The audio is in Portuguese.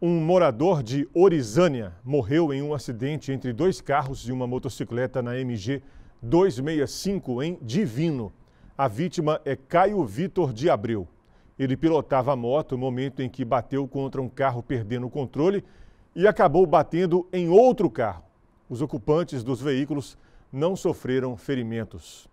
Um morador de Orizânia morreu em um acidente entre dois carros e uma motocicleta na MG 265 em Divino. A vítima é Caio Vitor de Abreu. Ele pilotava a moto no momento em que bateu contra um carro perdendo o controle e acabou batendo em outro carro. Os ocupantes dos veículos não sofreram ferimentos.